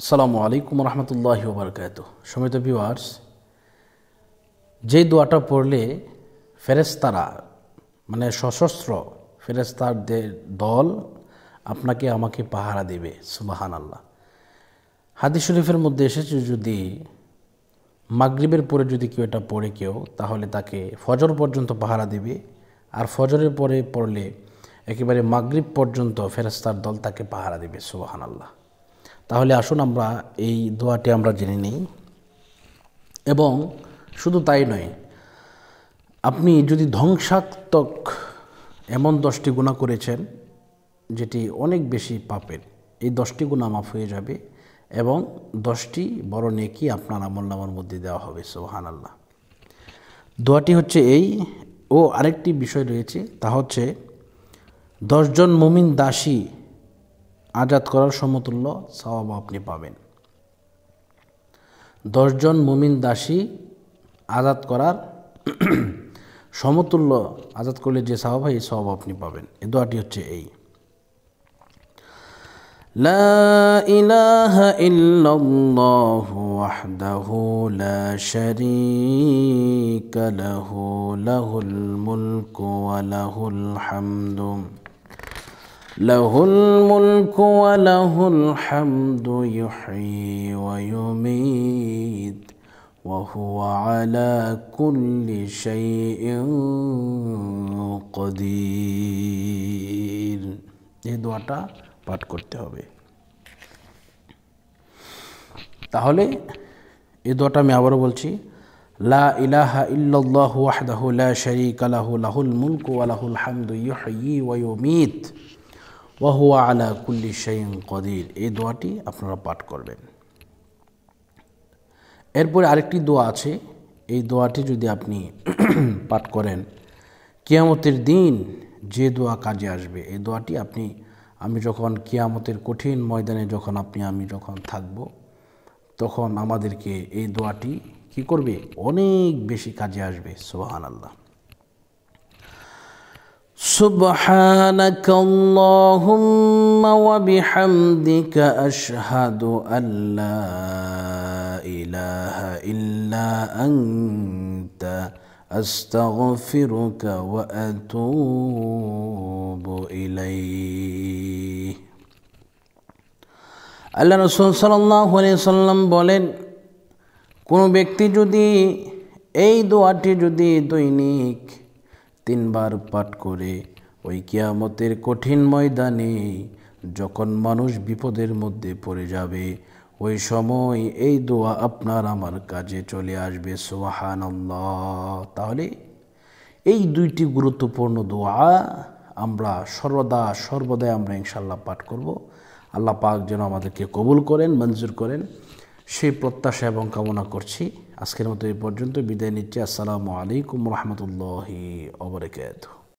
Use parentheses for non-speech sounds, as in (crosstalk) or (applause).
আসসালামু আলাইকুম রহমতুল্লাহ ওবরকাত সমিত ভিওয়ার্স যে দোয়াটা পড়লে ফেরেস্তারা মানে সশস্ত্র ফেরেস্তারদের দল আপনাকে আমাকে পাহারা দেবে সুবাহান আল্লাহ হাদিস শরীফের মধ্যে এসেছে যদি মাগরীবের পরে যদি কেউ এটা পড়ে কেউ তাহলে তাকে ফজর পর্যন্ত পাহারা দেবে আর ফজরের পরে পড়লে একেবারে মাগরীব পর্যন্ত ফেরেস্তার দল তাকে পাহারা দেবে সুবাহান আল্লাহ তাহলে আসুন আমরা এই দোয়াটি আমরা জেনে নিই এবং শুধু তাই নয় আপনি যদি ধ্বংসাত্মক এমন দশটি গুণা করেছেন যেটি অনেক বেশি পাপের এই দশটি গুণা মাফ হয়ে যাবে এবং দশটি বড় নেকি আপনার আমল নামার মধ্যে দেওয়া হবে সোহান আল্লাহ দোয়াটি হচ্ছে এই ও আরেকটি বিষয় রয়েছে তা হচ্ছে দশজন মুমিন দাসী আজাদ করার সমতুল্য সবাব আপনি পাবেন দশজন মুমিন দাসী আজাদ করার (clears throat) সমতুল্য আজাদ করলে যে সওয়াব হয় এই সওয়াব আপনি পাবেন এ দোয়াটি হচ্ছে এই لا إله إلا الله وحده لا شريك له له الملك وله الحمد له الملك وله الحمد يحيي ويميت وهو على كل شيء قدير এই দোয়াটা পাঠ করতে হবে তাহলে এই দোয়াটা আমি আবারও বলছি লা ইলাহা ইল্লাল্লাহু ওয়াহদাহু লা শারীকা লাহু লাহুল মুলকু ওয়া লাহুল হামদু ইউহয়ী ওয়া ইউমীত ওয়াহুয়া আলা কুল্লি শাইন কদির এই দোয়াটি আপনারা পাঠ করবেন এরপরে আরেকটি দোয়া আছে এই দোয়াটি যদি আপনি (clears throat) পাঠ করেন কিয়ামতের দিন যে দোয়া কাজে আসবে এই দোয়াটি আপনি আমি যখন কিয়ামতের কঠিন ময়দানে যখন আপনি আমি যখন থাকব তখন আমাদেরকে এই দোয়াটি কি করবে অনেক বেশি কাজে আসবে সোহান আল্লাহ سبحانك اللهم وبحمدك أشهد أن لا إله إلا أنت أستغفرك وأتوب إليه صلى الله عليه وسلم বলেন কোনো ব্যক্তি যদি এই দোয়াটি যদি দৈনিক তিনবার পাঠ করে ওই কিয়ামতের কঠিন ময়দানে যখন মানুষ বিপদের মধ্যে পড়ে যাবে ওই সময় এই দোয়া আপনার আমার কাজে চলে আসবে সোহান তাহলে এই দুইটি গুরুত্বপূর্ণ দোয়া আমরা সর্বদা সর্বদাই আমরা ইনশাল্লাহ পাঠ করব আল্লাহ পাক যেন আমাদেরকে কবুল করেন মঞ্জুর করেন সেই প্রত্যাশা এবং কামনা করছি আজকের মতো এই পর্যন্ত বিদায় নিচ্ছি আসসালামু আলাইকুম রহমতুল্লাহি অবরকাত